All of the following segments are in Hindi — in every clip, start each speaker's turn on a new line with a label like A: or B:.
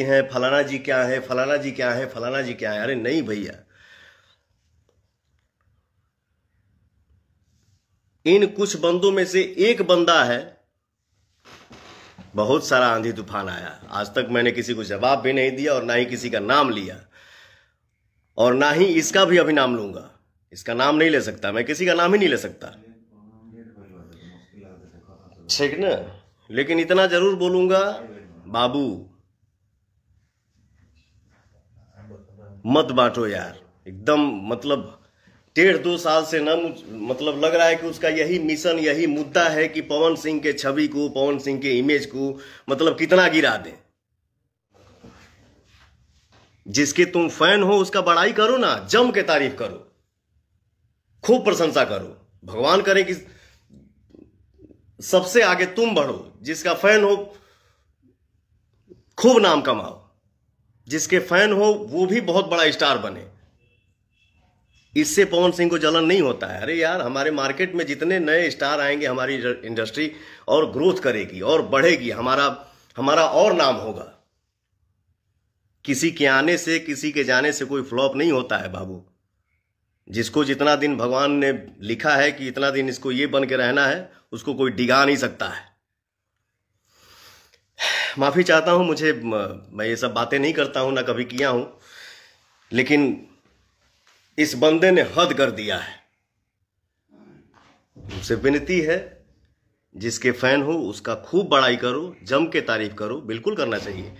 A: हैं फलाना जी क्या है फलाना जी क्या है फलाना जी क्या है अरे नहीं भैया इन कुछ बंदों में से एक बंदा है बहुत सारा आंधी तूफान आया आज तक मैंने किसी को जवाब भी नहीं दिया और ना ही किसी का नाम लिया और ना ही इसका भी अभी नाम लूंगा इसका नाम नहीं ले सकता मैं किसी का नाम ही नहीं ले सकता ठीक ना लेकिन इतना जरूर बोलूंगा बाबू मत बांटो यार एकदम मतलब डेढ़ दो साल से ना मतलब लग रहा है कि उसका यही मिशन यही मुद्दा है कि पवन सिंह के छवि को पवन सिंह के इमेज को मतलब कितना गिरा दें जिसके तुम फैन हो उसका बड़ाई करो ना जम के तारीफ करो खूब प्रशंसा करो भगवान करे कि सबसे आगे तुम बढ़ो जिसका फैन हो खूब नाम कमाओ जिसके फैन हो वो भी बहुत बड़ा स्टार बने इससे पवन सिंह को जलन नहीं होता है अरे यार हमारे मार्केट में जितने नए स्टार आएंगे हमारी इंडस्ट्री और ग्रोथ करेगी और बढ़ेगी हमारा हमारा और नाम होगा किसी के आने से किसी के जाने से कोई फ्लॉप नहीं होता है बाबू जिसको जितना दिन भगवान ने लिखा है कि इतना दिन इसको ये बन के रहना है उसको कोई डिगा नहीं सकता है माफ़ी चाहता हूँ मुझे मैं ये सब बातें नहीं करता हूँ ना कभी किया हूँ लेकिन इस बंदे ने हद कर दिया है उसे विनती है जिसके फैन हो उसका खूब बड़ाई करो जम के तारीफ करो बिल्कुल करना चाहिए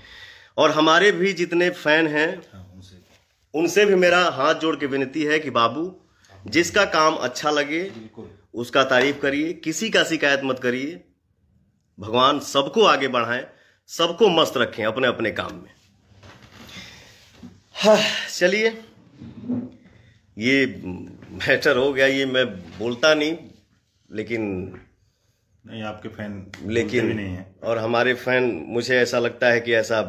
A: और हमारे भी जितने फैन हैं उनसे भी मेरा हाथ जोड़ के विनती है कि बाबू जिसका काम अच्छा लगे उसका तारीफ करिए किसी का शिकायत मत करिए भगवान सबको आगे बढ़ाएं सबको मस्त रखें अपने अपने काम में हाँ चलिए ये मैटर हो गया ये मैं बोलता नहीं लेकिन नहीं आपके फैन लेकिन भी नहीं है और हमारे फैन मुझे ऐसा लगता है कि ऐसा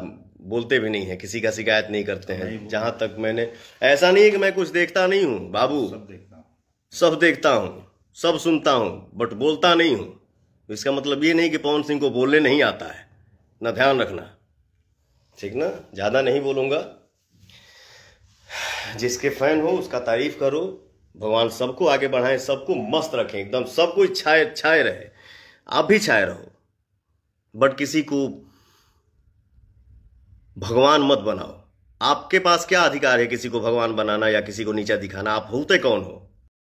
A: बोलते भी नहीं है किसी का शिकायत नहीं करते हैं जहां तक मैंने ऐसा नहीं है कि मैं कुछ देखता नहीं हूं बाबू सब देखता सब देखता हूँ सब सुनता हूँ बट बोलता नहीं हूँ इसका मतलब ये नहीं कि पवन सिंह को बोलने नहीं आता है अपना ध्यान रखना ठीक ना ज़्यादा नहीं बोलूँगा जिसके फैन हो उसका तारीफ करो भगवान सबको आगे बढ़ाएं सबको मस्त रखें एकदम सब कुछ छाए छाए रहे आप भी छाए रहो बट किसी को भगवान मत बनाओ आपके पास क्या अधिकार है किसी को भगवान बनाना या किसी को नीचा दिखाना आप होते कौन हो